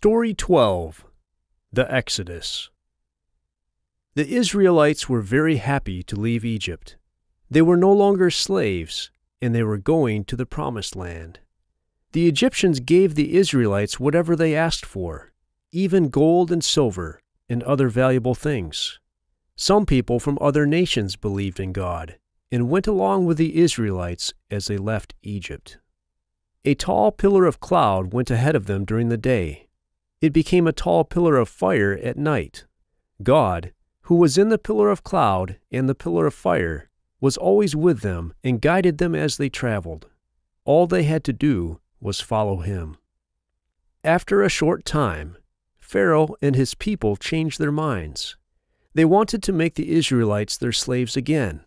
Story 12 The Exodus The Israelites were very happy to leave Egypt. They were no longer slaves, and they were going to the Promised Land. The Egyptians gave the Israelites whatever they asked for, even gold and silver and other valuable things. Some people from other nations believed in God and went along with the Israelites as they left Egypt. A tall pillar of cloud went ahead of them during the day it became a tall pillar of fire at night. God, who was in the pillar of cloud and the pillar of fire, was always with them and guided them as they traveled. All they had to do was follow him. After a short time, Pharaoh and his people changed their minds. They wanted to make the Israelites their slaves again,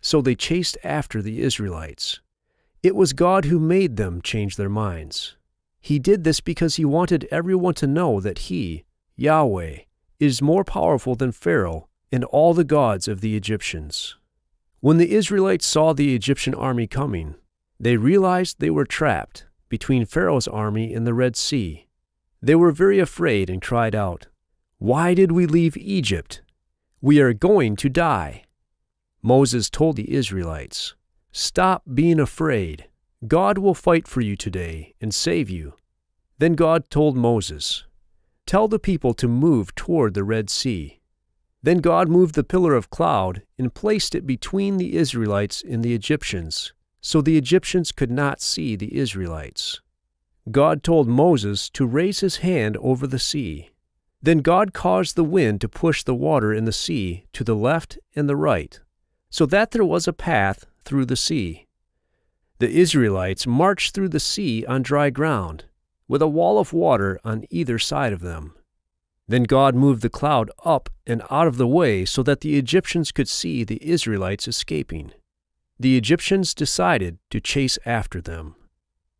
so they chased after the Israelites. It was God who made them change their minds. He did this because he wanted everyone to know that he, Yahweh, is more powerful than Pharaoh and all the gods of the Egyptians. When the Israelites saw the Egyptian army coming, they realized they were trapped between Pharaoh's army and the Red Sea. They were very afraid and cried out, Why did we leave Egypt? We are going to die. Moses told the Israelites, Stop being afraid. God will fight for you today and save you. Then God told Moses, Tell the people to move toward the Red Sea. Then God moved the pillar of cloud and placed it between the Israelites and the Egyptians, so the Egyptians could not see the Israelites. God told Moses to raise his hand over the sea. Then God caused the wind to push the water in the sea to the left and the right, so that there was a path through the sea. The Israelites marched through the sea on dry ground, with a wall of water on either side of them. Then God moved the cloud up and out of the way so that the Egyptians could see the Israelites escaping. The Egyptians decided to chase after them.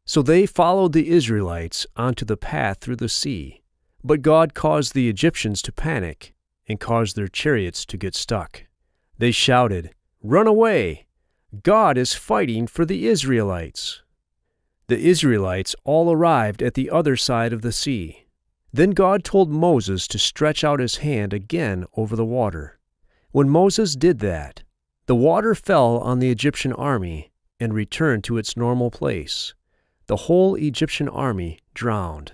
So they followed the Israelites onto the path through the sea. But God caused the Egyptians to panic and caused their chariots to get stuck. They shouted, Run away! God is fighting for the Israelites. The Israelites all arrived at the other side of the sea. Then God told Moses to stretch out his hand again over the water. When Moses did that, the water fell on the Egyptian army and returned to its normal place. The whole Egyptian army drowned.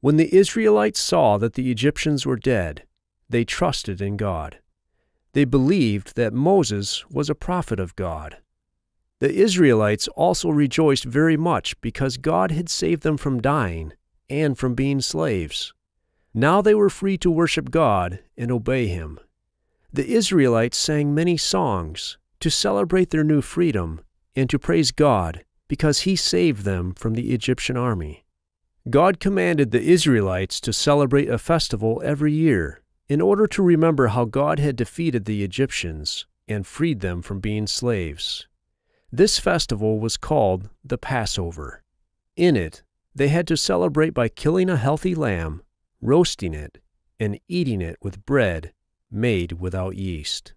When the Israelites saw that the Egyptians were dead, they trusted in God. They believed that Moses was a prophet of God. The Israelites also rejoiced very much because God had saved them from dying and from being slaves. Now they were free to worship God and obey Him. The Israelites sang many songs to celebrate their new freedom and to praise God because He saved them from the Egyptian army. God commanded the Israelites to celebrate a festival every year in order to remember how God had defeated the Egyptians and freed them from being slaves. This festival was called the Passover. In it, they had to celebrate by killing a healthy lamb, roasting it, and eating it with bread made without yeast.